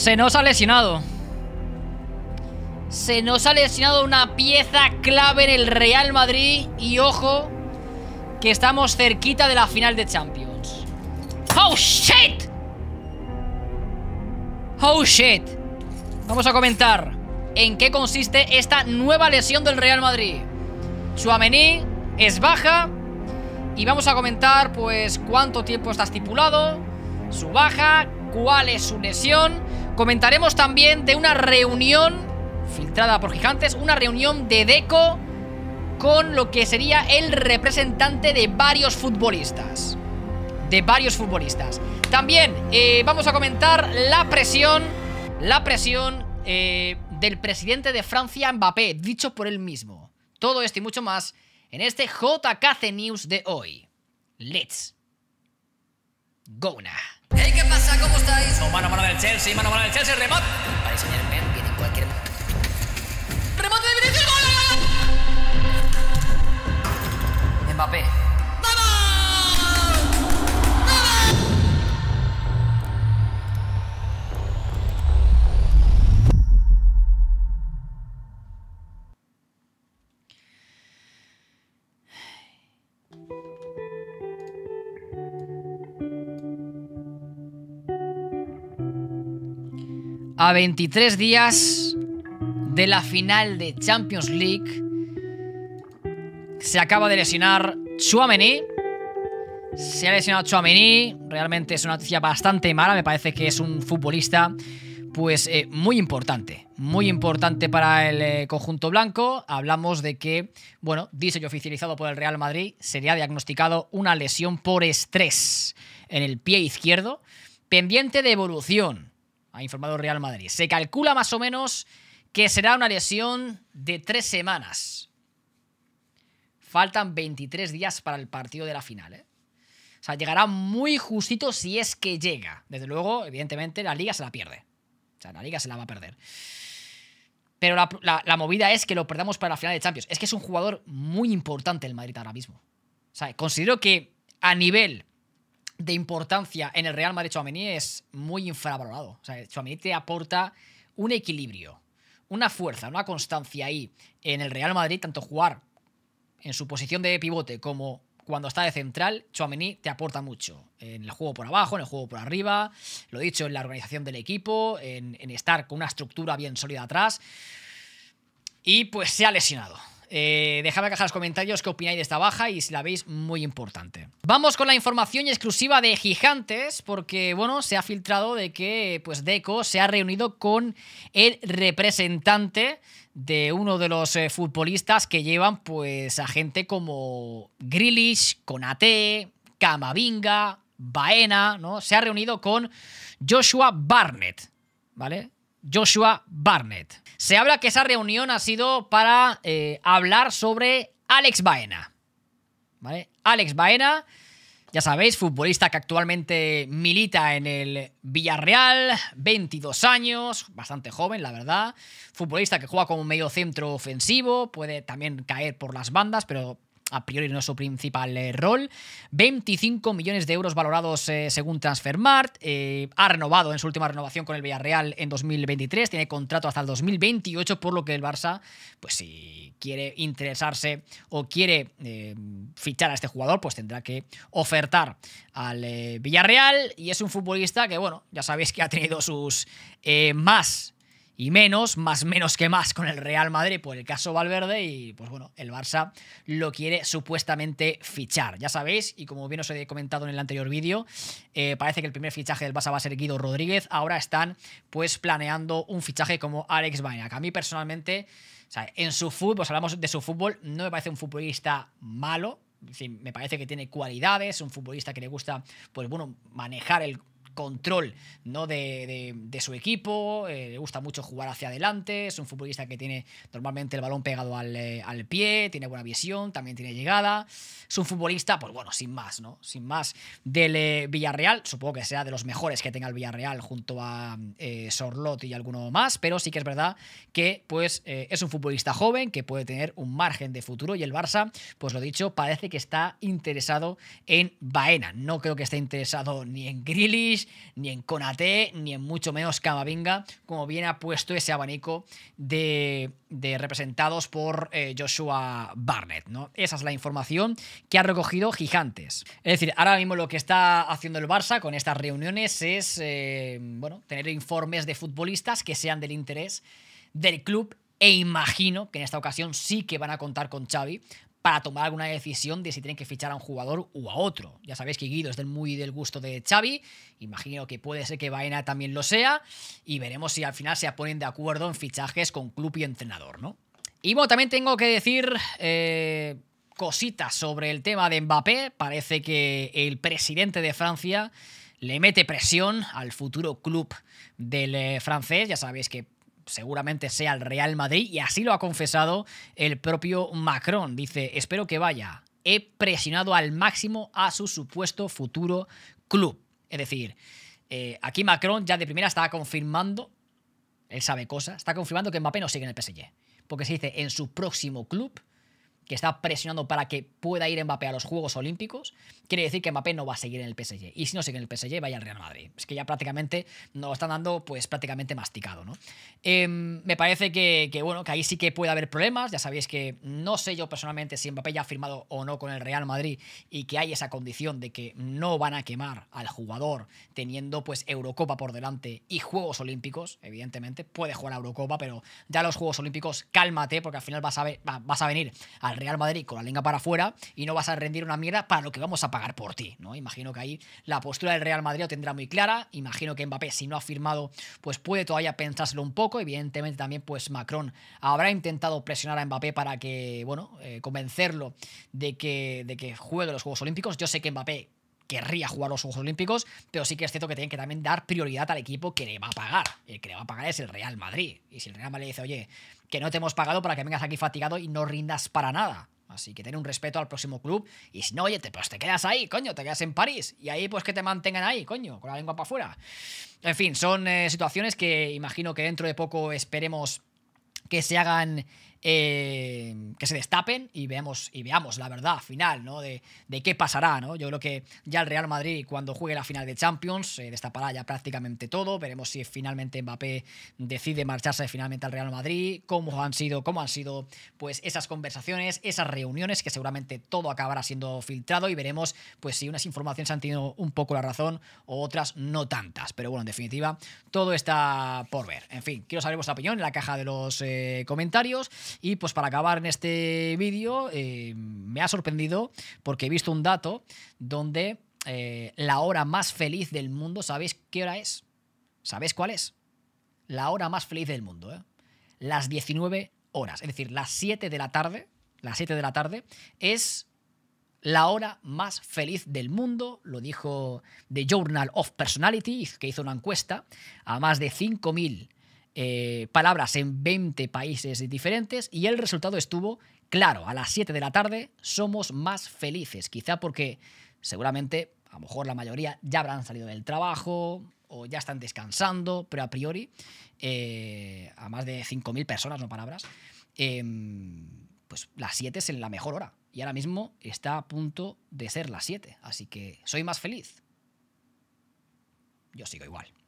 Se nos ha lesionado. Se nos ha lesionado una pieza clave en el Real Madrid. Y ojo, que estamos cerquita de la final de Champions. ¡Oh, shit! ¡Oh, shit! Vamos a comentar en qué consiste esta nueva lesión del Real Madrid. Su amení es baja. Y vamos a comentar, pues, cuánto tiempo está estipulado, su baja, cuál es su lesión Comentaremos también de una reunión filtrada por gigantes, una reunión de Deco con lo que sería el representante de varios futbolistas. De varios futbolistas. También eh, vamos a comentar la presión, la presión eh, del presidente de Francia, Mbappé, dicho por él mismo. Todo esto y mucho más en este JKC News de hoy. Let's go now. ¿cómo estáis? mano a mano del Chelsea, mano a mano del Chelsea, remate. Parece el viene en cualquier. ¡Remate de Vinicius! ¡Gol! Mbappé. a 23 días de la final de Champions League. Se acaba de lesionar Chouameni. Se ha lesionado Chouameni. Realmente es una noticia bastante mala. Me parece que es un futbolista pues eh, muy importante, muy importante para el eh, conjunto blanco. Hablamos de que, bueno, dice yo oficializado por el Real Madrid, sería diagnosticado una lesión por estrés en el pie izquierdo, pendiente de evolución ha informado Real Madrid. Se calcula más o menos que será una lesión de tres semanas. Faltan 23 días para el partido de la final. ¿eh? O sea, llegará muy justito si es que llega. Desde luego, evidentemente, la liga se la pierde. O sea, la liga se la va a perder. Pero la, la movida es que lo perdamos para la final de Champions. Es que es un jugador muy importante el Madrid ahora mismo. O sea, considero que a nivel de importancia en el Real Madrid Chouameni es muy infravalorado. O sea, te aporta un equilibrio, una fuerza, una constancia ahí en el Real Madrid, tanto jugar en su posición de pivote como cuando está de central, Chouameni te aporta mucho. En el juego por abajo, en el juego por arriba, lo dicho, en la organización del equipo, en, en estar con una estructura bien sólida atrás. Y pues se ha lesionado. Eh, dejadme acá en los comentarios qué opináis de esta baja y si la veis muy importante. Vamos con la información exclusiva de Gigantes, porque, bueno, se ha filtrado de que pues Deco se ha reunido con el representante de uno de los eh, futbolistas que llevan pues a gente como Grealish, Conate, Camavinga, Baena, ¿no? Se ha reunido con Joshua Barnett, ¿vale? Joshua Barnett. Se habla que esa reunión ha sido para eh, hablar sobre Alex Baena. ¿Vale? Alex Baena, ya sabéis, futbolista que actualmente milita en el Villarreal, 22 años, bastante joven, la verdad. Futbolista que juega como medio centro ofensivo, puede también caer por las bandas, pero a priori no es su principal eh, rol. 25 millones de euros valorados eh, según Transfermarkt. Eh, ha renovado en su última renovación con el Villarreal en 2023. Tiene contrato hasta el 2028, por lo que el Barça, pues si quiere interesarse o quiere fichar a este jugador, pues tendrá que ofertar al Villarreal. Y es un futbolista que, bueno, ya sabéis que ha tenido sus más y menos, más menos que más con el Real Madrid por el caso Valverde y pues bueno, el Barça lo quiere supuestamente fichar. Ya sabéis, y como bien os he comentado en el anterior vídeo, eh, parece que el primer fichaje del Barça va a ser Guido Rodríguez, ahora están pues planeando un fichaje como Alex Bainac. A mí personalmente, en su fútbol, pues hablamos de su fútbol, no me parece un futbolista malo, me parece que tiene cualidades, un futbolista que le gusta, pues bueno, manejar el control ¿no? de, su equipo, eh, le gusta mucho jugar hacia adelante, es un futbolista que tiene normalmente el balón pegado eh, al, pie, tiene buena visión, también tiene llegada, es un futbolista, pues bueno, sin más, ¿no? Sin más del eh, Villarreal, supongo que sea de los mejores que tenga el Villarreal junto a Sorlot y alguno más, pero sí que es verdad que pues es un futbolista joven que puede tener un margen de futuro y el Barça, pues lo dicho, parece que está interesado en Baena, no creo que esté interesado ni en Grillish ni en Conate, ni en mucho menos Camavinga, como bien ha puesto ese abanico de, representados por eh, Joshua Barnett. Esa es la información que ha recogido Gigantes. Es decir, ahora mismo lo que está haciendo el Barça con estas reuniones es eh, bueno, tener informes de futbolistas que sean del interés del club e imagino que en esta ocasión sí que van a contar con Xavi para tomar alguna decisión de si tienen que fichar a un jugador u a otro. Ya sabéis que Guido es del muy del gusto de Xavi, imagino que puede ser que Baena también lo sea, y veremos si al final se ponen de acuerdo en fichajes con club y entrenador, ¿no? Y bueno, también tengo que decir eh, cositas sobre el tema de Mbappé. Parece que el presidente de Francia le mete presión al futuro club del eh, francés. Ya sabéis que seguramente sea el Real Madrid y así lo ha confesado el propio Macron. Dice, espero que vaya. He presionado al máximo a su supuesto futuro club. Es decir, eh, aquí Macron ya de primera estaba confirmando, él sabe cosas, está confirmando que Mbappé no sigue en el PSG. Porque se dice en su próximo club que está presionando para que pueda ir Mbappé a los Juegos Olímpicos, quiere decir que Mbappé no va a seguir en el PSG. Y si no sigue en el PSG, vaya al Real Madrid. Es que ya prácticamente nos lo están dando pues prácticamente masticado, ¿no? Em, me parece que, bueno, que ahí sí que puede haber problemas. Ya sabéis que no sé yo personalmente si Mbappé ya ha firmado o no con el Real Madrid y que hay esa condición de que no van a quemar al jugador teniendo pues Eurocopa por delante y Juegos Olímpicos, evidentemente. Puede jugar a Eurocopa, pero ya los Juegos Olímpicos, cálmate, porque al final vas a, vas a venir al Real Madrid con la lengua para afuera y no vas a rendir una mierda para lo que vamos a pagar por ti, ¿no? Imagino que ahí la postura del Real Madrid lo tendrá muy clara, imagino que Mbappé si no ha firmado, pues puede todavía pensárselo un poco, evidentemente también pues Macron habrá intentado presionar a Mbappé para que, bueno, eh, convencerlo de que, de que juegue los Juegos Olímpicos, yo sé que Mbappé querría jugar los Juegos Olímpicos, pero sí que es cierto que tienen que también dar prioridad al equipo que le va a pagar. El que le va a pagar es el Real Madrid. Y si el Real Madrid dice, oye, que no te hemos pagado para que vengas aquí fatigado y no rindas para nada. Así que ten un respeto al próximo club. Y si no, oye, te, pues te quedas ahí, coño, te quedas en París. Y ahí, pues que te mantengan ahí, coño, con la lengua para afuera. En fin, son eh, situaciones que imagino que dentro de poco esperemos que se hagan eh, que se destapen y veamos, y veamos la verdad final, ¿no? De, qué pasará, ¿no? Yo creo que ya el Real Madrid, cuando juegue la final de Champions, destapará ya prácticamente todo. Veremos si finalmente Mbappé decide marcharse finalmente al Real Madrid, cómo han sido, cómo han sido pues, esas conversaciones, esas reuniones, que seguramente todo acabará siendo filtrado y veremos pues, si unas informaciones han tenido un poco la razón o otras no tantas. Pero bueno, en definitiva, todo está por ver. En fin, quiero saber vuestra opinión en la caja de los eh, comentarios. Y pues para acabar en este vídeo, eh, me ha sorprendido porque he visto un dato donde eh, la hora más feliz del mundo, ¿sabéis qué hora es? ¿Sabéis cuál es? La hora más feliz del mundo, ¿eh? Las 19 horas, es decir, las 7 de la tarde, las 7 de la tarde es la hora más feliz del mundo, lo dijo The Journal of Personality, que hizo una encuesta a más de 5.000 eh, palabras en 20 países diferentes y el resultado estuvo claro. A las 7 de la tarde somos más felices, quizá porque seguramente a lo mejor la mayoría ya habrán salido del trabajo o ya están descansando, pero a priori eh, a más de 5.000 personas, no palabras, em, pues las 7 es en la mejor hora. Y ahora mismo está a punto de ser las 7. Así que soy más feliz. Yo sigo igual.